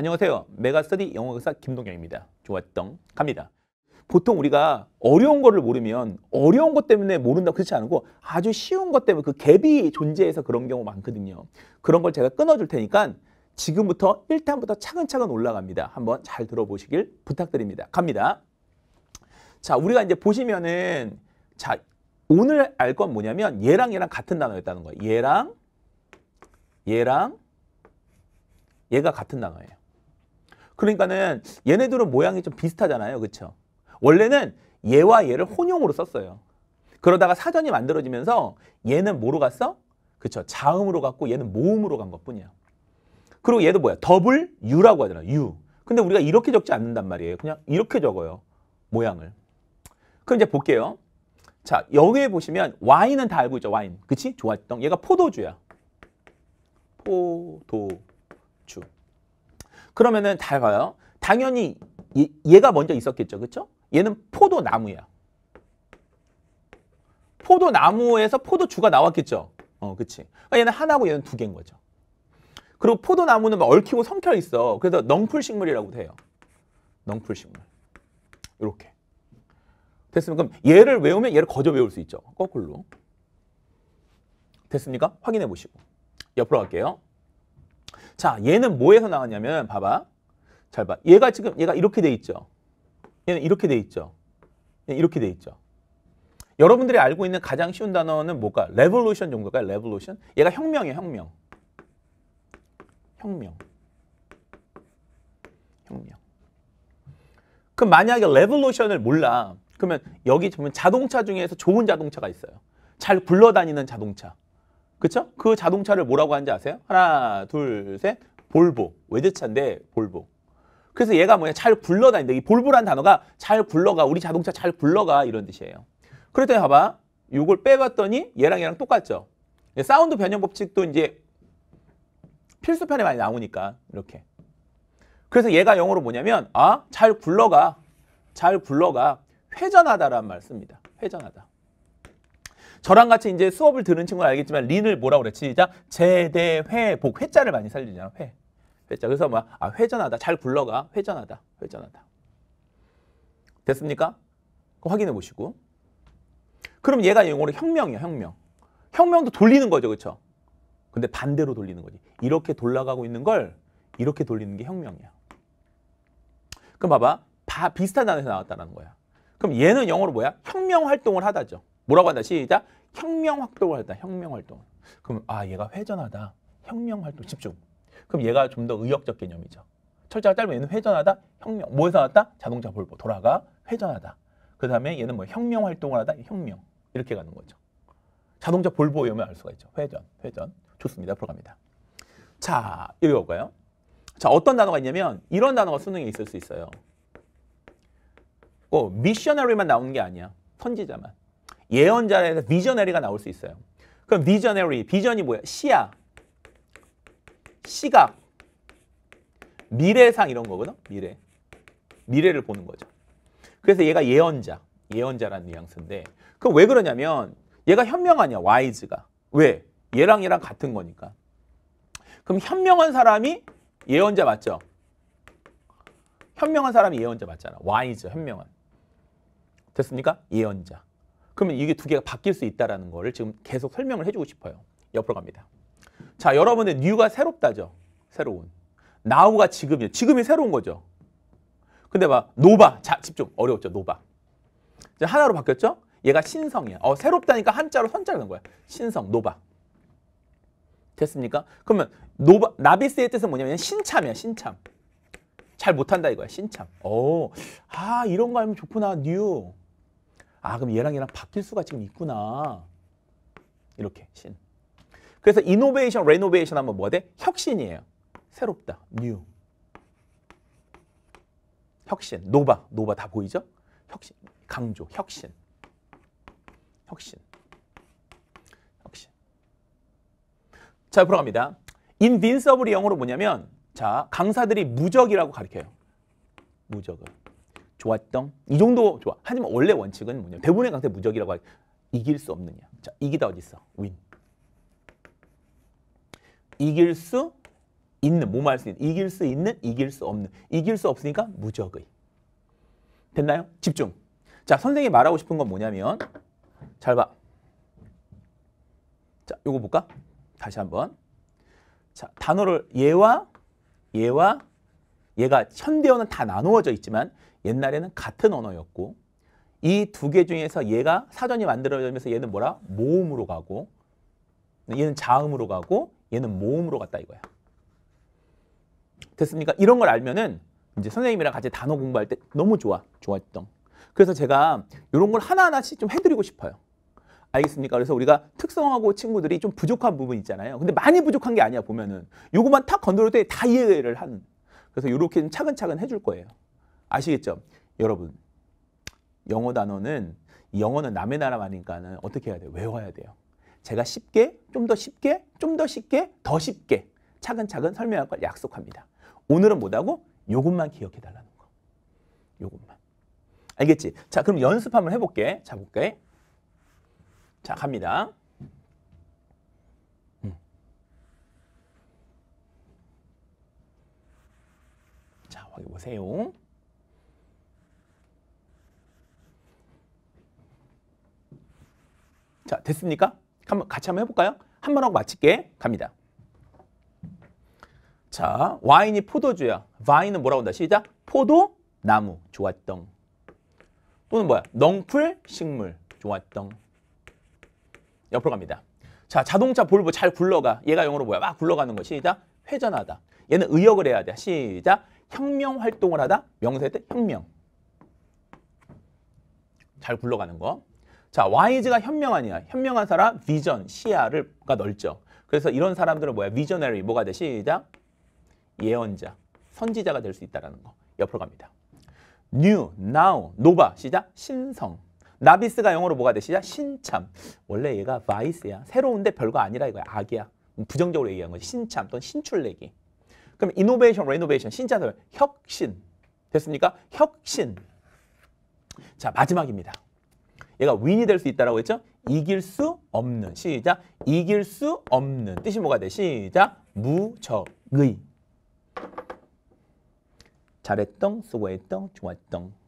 안녕하세요. 메가스터디 영어교사 김동경입니다. 좋았던 갑니다. 보통 우리가 어려운 거를 모르면 어려운 것 때문에 모른다 고 그렇지 않고 아주 쉬운 것 때문에 그 갭이 존재해서 그런 경우 많거든요. 그런 걸 제가 끊어줄 테니까 지금부터 1탄부터 차근차근 올라갑니다. 한번 잘 들어보시길 부탁드립니다. 갑니다. 자, 우리가 이제 보시면은 자, 오늘 알 건 뭐냐면 얘랑 얘랑 같은 단어였다는 거예요. 얘랑 얘랑 얘가 같은 단어예요. 그러니까는 얘네들은 모양이 좀 비슷하잖아요. 그렇죠? 원래는 얘와 얘를 혼용으로 썼어요. 그러다가 사전이 만들어지면서 얘는 뭐로 갔어? 그렇죠. 자음으로 갔고 얘는 모음으로 간 것뿐이야. 그리고 얘도 뭐야? 더블 유라고 하잖아. 유. 근데 우리가 이렇게 적지 않는단 말이에요. 그냥 이렇게 적어요. 모양을. 그럼 이제 볼게요. 자, 여기에 보시면 와인은 다 알고 있죠. 와인. 그치? 좋았던. 얘가 포도주야. 포도. 그러면은 잘 봐요. 당연히 얘, 가 먼저 있었겠죠. 그렇죠? 얘는 포도나무야. 포도나무에서 포도주가 나왔겠죠. 어, 그치. 그러니까 얘는 하나고 얘는 두 개인 거죠. 그리고 포도나무는 막 얽히고 성켜 있어. 그래서 넝풀 식물이라고돼요 넝풀 식물. 이렇게. 됐습니까? 그럼 얘를 외우면 얘를 거저 외울 수 있죠. 거꾸로. 됐습니까? 확인해 보시고. 옆으로 갈게요. 자, 얘는 뭐에서 나왔냐면 봐봐. 잘 봐. 얘가 지금 얘가 이렇게 돼 있죠. 얘는 이렇게 돼 있죠. 이렇게 돼 있죠. 여러분들이 알고 있는 가장 쉬운 단어는 뭘까? 레볼루션 정도가 레볼루션? 얘가 혁명이에요, 혁명. 혁명. 혁명. 그럼 만약에 레볼루션을 몰라. 그러면 여기 보면 자동차 중에서 좋은 자동차가 있어요. 잘 굴러다니는 자동차. 그쵸? 그 자동차를 뭐라고 하는지 아세요? 하나, 둘, 셋. 볼보. 외제차인데 볼보. 그래서 얘가 뭐냐? 잘 굴러다닌다. 이볼보라는 단어가 잘 굴러가. 우리 자동차 잘 굴러가. 이런 뜻이에요. 그랬더니 봐봐. 이걸 빼봤더니 얘랑 얘랑 똑같죠? 예, 사운드 변형 법칙도 이제 필수편에 많이 나오니까 이렇게. 그래서 얘가 영어로 뭐냐면 아, 잘 굴러가. 잘 굴러가. 회전하다란는 말씁니다. 회전하다. 저랑 같이 이제 수업을 들은 친구는 알겠지만 린을 뭐라고 그랬지? 시 제대 회복 회자를 많이 살리잖아. 회. 회자. 그래서 막 아, 회전하다. 잘 굴러가. 회전하다. 회전하다. 됐습니까? 확인해 보시고. 그럼 얘가 용어로 혁명이야, 혁명. 혁명도 돌리는 거죠, 그렇 근데 반대로 돌리는 거지. 이렇게 돌아가고 있는 걸 이렇게 돌리는 게 혁명이야. 그럼 봐봐. 다 비슷한 단어에서 나왔다는 거야. 그럼 얘는 영어로 뭐야? 혁명 활동을 하다죠. 뭐라고 한다? 시작. 혁명 활동을 한다. 혁명 활동. 그럼 아 얘가 회전하다. 혁명 활동 집중. 그럼 얘가 좀 더 의역적 개념이죠. 철자가 짧으면 얘는 회전하다. 혁명. 뭐에서 왔다 자동차 볼보. 돌아가. 회전하다. 그 다음에 얘는 뭐 혁명 활동을 하다. 혁명. 이렇게 가는 거죠. 자동차 볼보 오면 알 수가 있죠. 회전. 회전. 좋습니다. 들어갑니다. 자, 여기 올까요? 자, 어떤 단어가 있냐면 이런 단어가 수능에 있을 수 있어요. 꼭 어, 미셔너리만 나오는 게 아니야. 선지자만. 예언자에서 비저네리가 나올 수 있어요. 그럼 비저네리, 비전이 뭐야? 시야, 시각, 미래상 이런 거거든? 미래. 미래를 보는 거죠. 그래서 얘가 예언자, 예언자라는 뉘앙스인데 그럼 왜 그러냐면 얘가 현명하냐, 와이즈가. 왜? 얘랑 얘랑 같은 거니까. 그럼 현명한 사람이 예언자 맞죠? 현명한 사람이 예언자 맞잖아. 와이즈, 현명한. 됐습니까? 예언자. 그러면 이게 두 개가 바뀔 수 있다라는 거를 지금 계속 설명을 해주고 싶어요. 옆으로 갑니다. 자, 여러분의 뉴가 새롭다죠. 새로운. 나우가 지금이요. 지금이 새로운 거죠. 근데 막 노바. 자, 집중. 어려웠죠. 노바. 이제 하나로 바뀌었죠? 얘가 신성이야. 어, 새롭다니까 한자로 선자를 거야. 신성, 노바. 됐습니까? 그러면 노바, 나비스의 뜻은 뭐냐면 신참이야, 신참. 잘 못한다 이거야, 신참. 오, 아, 이런 거 알면 좋구나, 뉴. 아 그럼 얘랑 얘랑 바뀔 수가 지금 있구나. 이렇게 신. 그래서 이노베이션, 레노베이션 하면 뭐 돼? 혁신이에요. 새롭다, 뉴. 혁신, 노바, 노바 다 보이죠? 혁신, 강조, 혁신. 혁신. 혁신. 자, 보러 갑니다. 인빈서블이 영어로 뭐냐면 자, 강사들이 무적이라고 가르켜요. 무적을. 좋았던 이 정도 좋아. 하지만 원래 원칙은 뭐냐? 대본의 강세 무적이라고 하 이길 수 없느냐. 자, 이기다 어디 있어? 윈. 이길 수 있는 뭐말 할수 있는 이길 수 있는 이길 수 없는 이길 수 없으니까 무적의 됐나요? 집중. 자, 선생님이 말하고 싶은 건 뭐냐면 잘 봐. 자, 요거 볼까? 다시 한번. 자, 단어를 얘와 얘와 얘가 현대어는 다 나누어져 있지만 옛날에는 같은 언어였고 이 두 개 중에서 얘가 사전이 만들어지면서 얘는 뭐라? 모음으로 가고 얘는 자음으로 가고 얘는 모음으로 갔다 이거야. 됐습니까? 이런 걸 알면은 이제 선생님이랑 같이 단어 공부할 때 너무 좋아. 좋았던. 그래서 제가 이런 걸 하나하나씩 좀 해드리고 싶어요. 알겠습니까? 그래서 우리가 특성하고 친구들이 좀 부족한 부분 있잖아요. 근데 많이 부족한 게 아니야, 보면은. 요거만 탁 건드려도 다 이해를 하는. 그래서 요렇게 차근차근 해줄 거예요. 아시겠죠? 여러분 영어 단어는 영어는 남의 나라 말이니까는 어떻게 해야 돼요? 외워야 돼요. 제가 쉽게, 좀 더 쉽게, 좀 더 쉽게, 더 쉽게 차근차근 설명할 걸 약속합니다. 오늘은 못하고 요것만 기억해 달라는 거. 요것만. 알겠지? 자, 그럼 연습 한번 해볼게. 자, 볼게. 자, 갑니다. 음. 자, 확인 보세요. 자, 됐습니까? 한번 같이 한번 해볼까요? 한 번 하고 마칠게. 갑니다. 자, 와인이 포도주야. 와인은 뭐라고 한다? 시작. 포도, 나무. 좋았던. 또는 뭐야? 넝풀, 식물. 좋았던. 옆으로 갑니다. 자, 자동차 볼보 잘 굴러가. 얘가 영어로 뭐야? 막 굴러가는 거. 시작. 회전하다. 얘는 의역을 해야 돼. 시작. 혁명 활동을 하다. 명세때 혁명. 잘 굴러가는 거. 자, 와이즈가현명하냐 현명한 사람, v i 시야를가 넓죠. 그래서 이런 사람들은 뭐야? visionary, 뭐가 돼? 시작. 예언자, 선지자가 될 수 있다는 거. 옆으로 갑니다. 뉴, 나우, 노바 시작. 신성. 나비스가 영어로 뭐가 되 시작. 신참. 원래 얘가 v 이스야 새로운데 별거 아니라 이거야. 악이야. 부정적으로 얘기한 거지. 신참 또는 신출내기. 그럼 이노베이션, 레 t i o n r e n o v 신자들, 혁신. 됐습니까? 혁신. 자, 마지막입니다. 얘가 윈이 될 수 있다라고 했죠? 이길 수 없는 시작 이길 수 없는 뜻이 뭐가 돼? 시작 무적의 잘했던 수고했던 좋았던